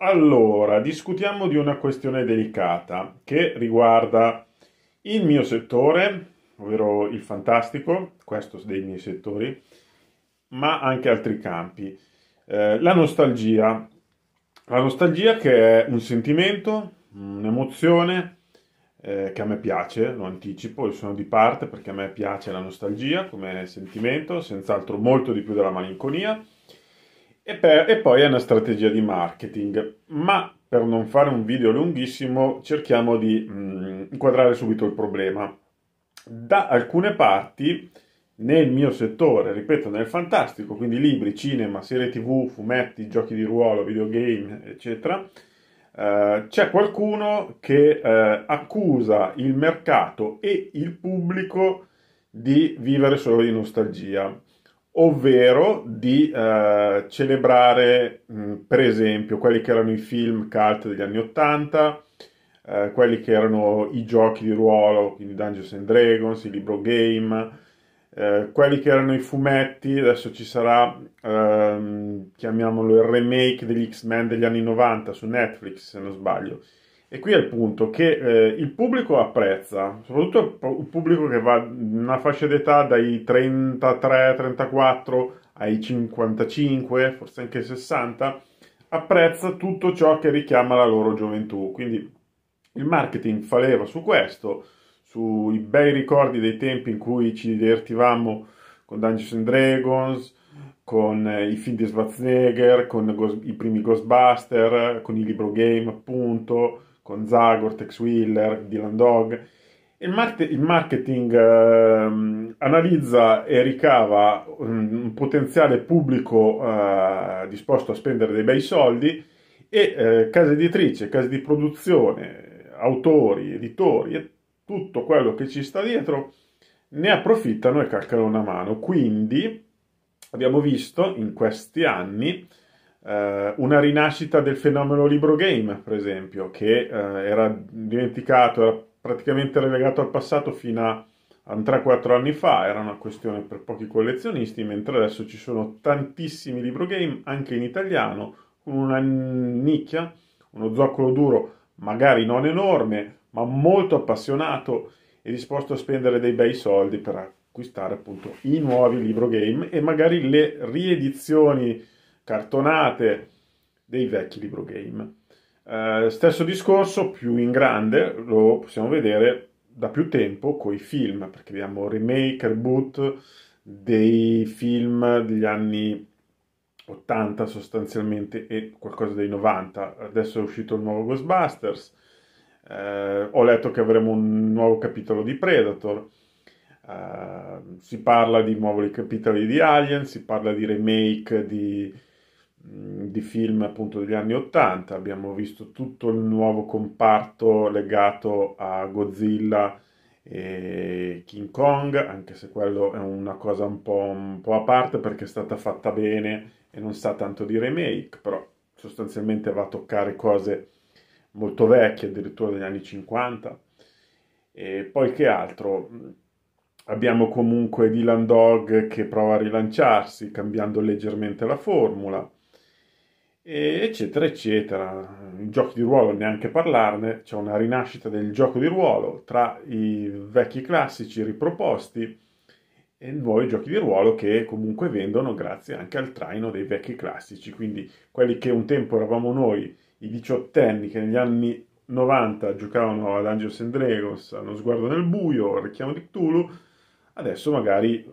Allora, discutiamo di una questione delicata che riguarda il mio settore, ovvero il fantastico, questo dei miei settori, ma anche altri campi. Eh, la nostalgia. La nostalgia che è un sentimento, un'emozione eh, che a me piace, lo anticipo, io sono di parte perché a me piace la nostalgia come sentimento, senz'altro molto di più della malinconia e, per, e poi è una strategia di marketing, ma per non fare un video lunghissimo cerchiamo di mh, mm, inquadrare subito il problema. Da alcune parti nel mio settore, ripeto, nel fantastico, quindi libri, cinema, serie tv, fumetti, giochi di ruolo, videogame, eccetera, eh, c'è qualcuno che eh, accusa il mercato e il pubblico di vivere solo di nostalgia ovvero di eh, celebrare mh, mm, per esempio quelli che erano i film cult degli anni 80, eh, quelli che erano i giochi di ruolo, quindi Dungeons and Dragons, i libro game, eh, quelli che erano i fumetti, adesso ci sarà, ehm, chiamiamolo il remake degli X-Men degli anni 90 su Netflix se non sbaglio, e qui è il punto che eh, il pubblico apprezza, soprattutto il pubblico che va in una fascia d'età dai 33, 34 ai 55, forse anche 60, apprezza tutto ciò che richiama la loro gioventù. Quindi il marketing fa leva su questo, sui bei ricordi dei tempi in cui ci divertivamo con Dungeons and Dragons, con eh, i film di Schwarzenegger, con i primi Ghostbuster, con il libro game appunto, con Zagor, Tex Wheeler, Dylan Dog. Il, mar- il marketing eh, analizza e ricava un, potenziale pubblico eh, disposto a spendere dei bei soldi e eh, case editrici, case di produzione, autori, editori e tutto quello che ci sta dietro ne approfittano e calcano una mano. Quindi abbiamo visto in questi anni eh, una rinascita del fenomeno libro game, per esempio, che eh, era dimenticato, era praticamente relegato al passato fino a 3-4 anni fa, era una questione per pochi collezionisti, mentre adesso ci sono tantissimi libro game, anche in italiano, con una nicchia, uno zoccolo duro, magari non enorme, ma molto appassionato e disposto a spendere dei bei soldi per acquistare appunto i nuovi libro game e magari le riedizioni cartonate dei vecchi libro game. Eh, stesso discorso, più in grande, lo possiamo vedere da più tempo con i film, perché abbiamo remake, reboot dei film degli anni 80 sostanzialmente e qualcosa dei 90. Adesso è uscito il nuovo Ghostbusters, eh, ho letto che avremo un nuovo capitolo di Predator, Uh, si parla di nuovi Capitoli di Alien, si parla di remake di, mm, di film appunto degli anni 80. Abbiamo visto tutto il nuovo comparto legato a Godzilla e King Kong, anche se quello è una cosa un po', un po' a parte perché è stata fatta bene e non sa tanto di remake, però sostanzialmente va a toccare cose molto vecchie, addirittura degli anni 50. E poi che altro? Abbiamo comunque Dylan Dog che prova a rilanciarsi cambiando leggermente la formula, eccetera, eccetera. giochi di ruolo, neanche parlarne, c'è una rinascita del gioco di ruolo tra i vecchi classici riproposti e nuovi giochi di ruolo che comunque vendono grazie anche al traino dei vecchi classici, quindi quelli che un tempo eravamo noi, i diciottenni che negli anni 90 giocavano ad Angels and Dragons, hanno sguardo nel buio, Richiamo di Cthulhu, adesso magari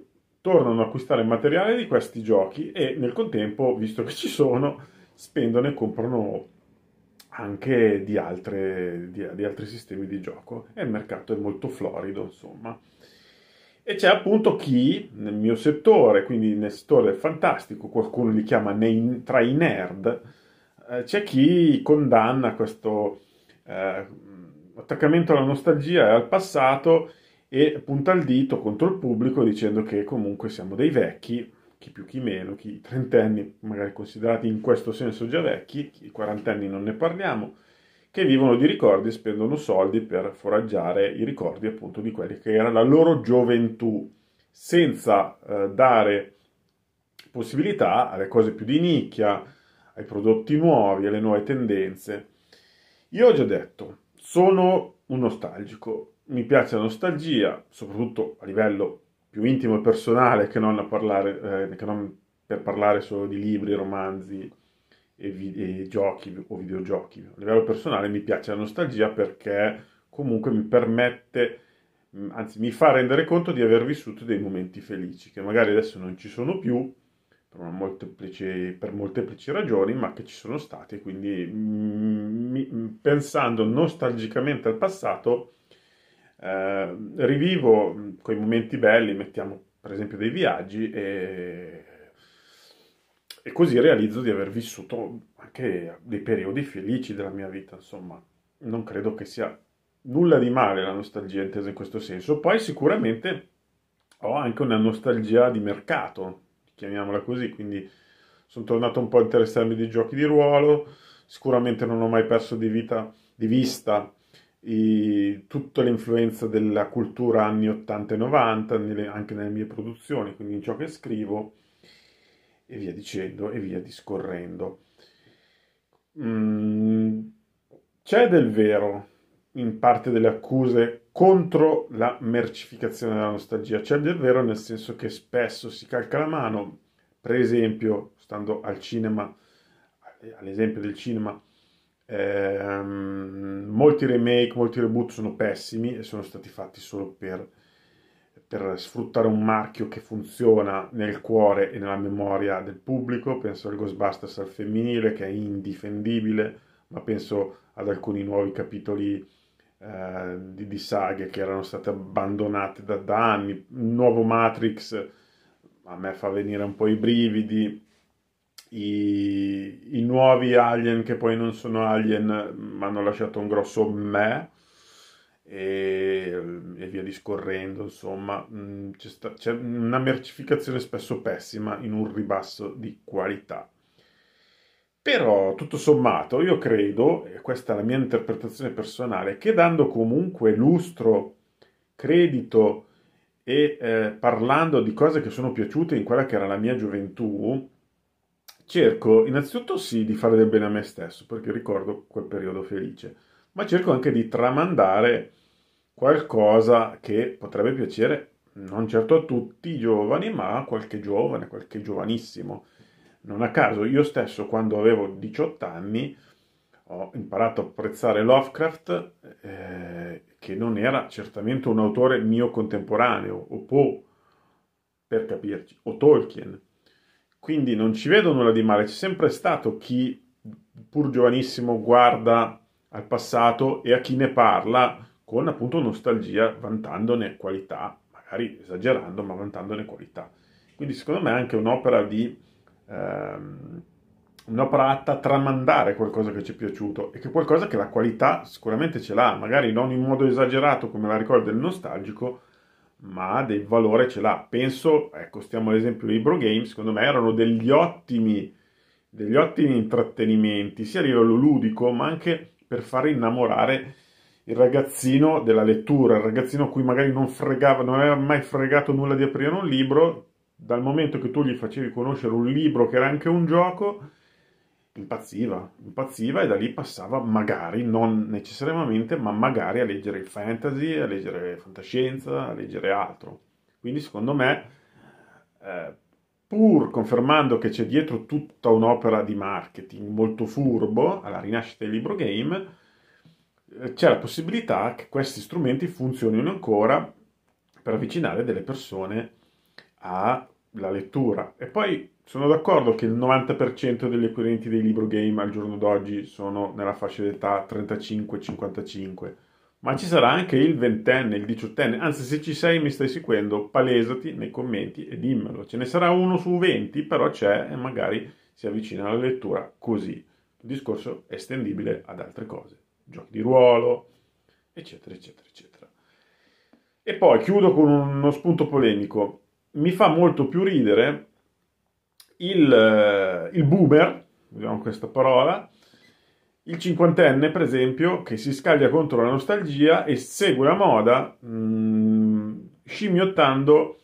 tornano a acquistare il materiale di questi giochi e nel contempo, visto che ci sono, spendono e comprano anche di, altre, di, di altri sistemi di gioco e il mercato è molto florido, insomma. E c'è appunto chi nel mio settore, quindi nel settore del fantastico, qualcuno li chiama nei, tra i nerd, eh, c'è chi condanna questo eh, attaccamento alla nostalgia e al passato e punta il dito contro il pubblico dicendo che comunque siamo dei vecchi, chi più chi meno, chi trentenni magari considerati in questo senso già vecchi, i quarantenni non ne parliamo, che vivono di ricordi e spendono soldi per foraggiare i ricordi appunto di quelli che era la loro gioventù, senza eh, dare possibilità alle cose più di nicchia, ai prodotti nuovi, alle nuove tendenze. Io ho già detto, sono un nostalgico, mi piace la nostalgia, soprattutto a livello più intimo e personale che non, parlare, eh, che non per parlare solo di libri, romanzi e, vi- e giochi o videogiochi. A livello personale mi piace la nostalgia perché comunque mi permette, anzi mi fa rendere conto di aver vissuto dei momenti felici che magari adesso non ci sono più per, molteplice, per molteplici ragioni, ma che ci sono stati. Quindi mi, pensando nostalgicamente al passato eh, rivivo mm, quei momenti belli, mettiamo per esempio dei viaggi e, e così realizzo di aver vissuto anche dei periodi felici della mia vita, insomma, non credo che sia nulla di male la nostalgia intesa in questo senso. Poi sicuramente ho anche una nostalgia di mercato, chiamiamola così, quindi sono tornato un po' a interessarmi dei giochi di ruolo, sicuramente non ho mai perso di, vita, di vista i, tutta l'influenza della cultura anni 80 e 90, nelle, anche nelle mie produzioni, quindi in ciò che scrivo, e via dicendo, e via discorrendo. Mm, c'è del vero in parte delle accuse contro la mercificazione della nostalgia, c'è del vero nel senso che spesso si calca la mano, per esempio, stando al cinema, eh, all'esempio del cinema, eh, molti remake, molti reboot sono pessimi e sono stati fatti solo per, per, sfruttare un marchio che funziona nel cuore e nella memoria del pubblico. Penso al Ghostbusters al femminile che è indifendibile, ma penso ad alcuni nuovi capitoli eh, di, di, saghe che erano state abbandonate da, da anni. Il nuovo Matrix a me fa venire un po' i brividi i, i, nuovi Alien che poi non sono Alien ma hanno lasciato un grosso me e, e via discorrendo insomma mm, c'è, sta, c'è una mercificazione spesso pessima in un ribasso di qualità però tutto sommato io credo e questa è la mia interpretazione personale che dando comunque lustro credito e eh, parlando di cose che sono piaciute in quella che era la mia gioventù cerco innanzitutto sì di fare del bene a me stesso, perché ricordo quel periodo felice, ma cerco anche di tramandare qualcosa che potrebbe piacere non certo a tutti i giovani, ma a qualche giovane, qualche giovanissimo. Non a caso, io stesso quando avevo 18 anni ho imparato a apprezzare Lovecraft, eh, che non era certamente un autore mio contemporaneo, o Poe, per capirci, o Tolkien. Quindi non ci vedo nulla di male, c'è sempre stato chi, pur giovanissimo, guarda al passato e a chi ne parla con appunto nostalgia, vantandone qualità, magari esagerando, ma vantandone qualità. Quindi secondo me è anche un'opera di... Ehm, un'opera atta a tramandare qualcosa che ci è piaciuto e che qualcosa che la qualità sicuramente ce l'ha, magari non in modo esagerato come la ricorda il nostalgico, ma del valore ce l'ha. Penso, ecco, stiamo all'esempio dei Bro Games, secondo me erano degli ottimi, degli ottimi intrattenimenti, sia a livello ludico, ma anche per far innamorare il ragazzino della lettura, il ragazzino a cui magari non fregava, non aveva mai fregato nulla di aprire un libro, dal momento che tu gli facevi conoscere un libro che era anche un gioco, impazziva, impazziva e da lì passava magari, non necessariamente, ma magari a leggere il fantasy, a leggere fantascienza, a leggere altro. Quindi secondo me, eh, pur confermando che c'è dietro tutta un'opera di marketing molto furbo alla rinascita del libro game, eh, c'è la possibilità che questi strumenti funzionino ancora per avvicinare delle persone a la lettura. E poi sono d'accordo che il 90% degli acquirenti dei libro game al giorno d'oggi sono nella fascia d'età 35-55, ma ci sarà anche il ventenne, il diciottenne, anzi se ci sei mi stai seguendo, palesati nei commenti e dimmelo. Ce ne sarà uno su 20, però c'è e magari si avvicina alla lettura così. Il discorso è estendibile ad altre cose, giochi di ruolo, eccetera, eccetera, eccetera. E poi chiudo con uno spunto polemico mi fa molto più ridere il, eh, il boomer, usiamo questa parola, il cinquantenne, per esempio, che si scaglia contro la nostalgia e segue la moda mh, mm, scimmiottando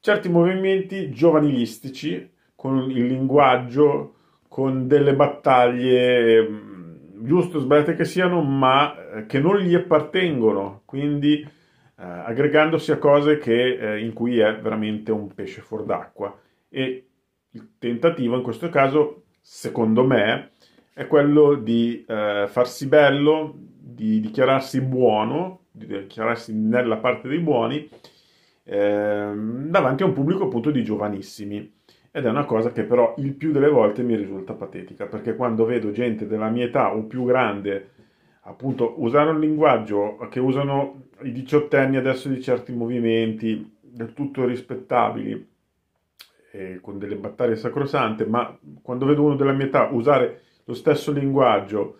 certi movimenti giovanilistici con il linguaggio, con delle battaglie, mm, giusto o sbagliate che siano, ma eh, che non gli appartengono. Quindi eh, aggregandosi a cose che, eh, in cui è veramente un pesce fuor d'acqua. E il tentativo in questo caso, secondo me, è quello di eh, farsi bello, di dichiararsi buono, di dichiararsi nella parte dei buoni, ehm, davanti a un pubblico appunto di giovanissimi. Ed è una cosa che però il più delle volte mi risulta patetica, perché quando vedo gente della mia età o più grande appunto usare un linguaggio che usano i diciottenni adesso di certi movimenti del tutto rispettabili eh, con delle battaglie sacrosante ma quando vedo uno della mia età usare lo stesso linguaggio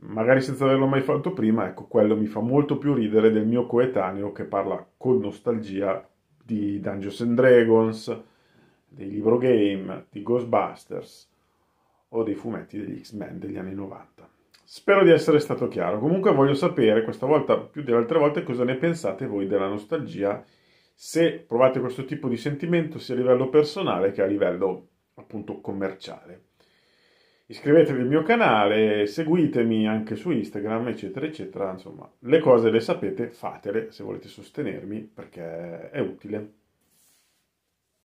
magari senza averlo mai fatto prima ecco quello mi fa molto più ridere del mio coetaneo che parla con nostalgia di Dungeons and Dragons dei libro game di Ghostbusters o dei fumetti degli X-Men degli anni 90 Spero di essere stato chiaro. Comunque voglio sapere questa volta più delle altre volte cosa ne pensate voi della nostalgia, se provate questo tipo di sentimento sia a livello personale che a livello appunto commerciale. Iscrivetevi al mio canale, seguitemi anche su Instagram, eccetera, eccetera. Insomma, le cose le sapete, fatele se volete sostenermi perché è utile.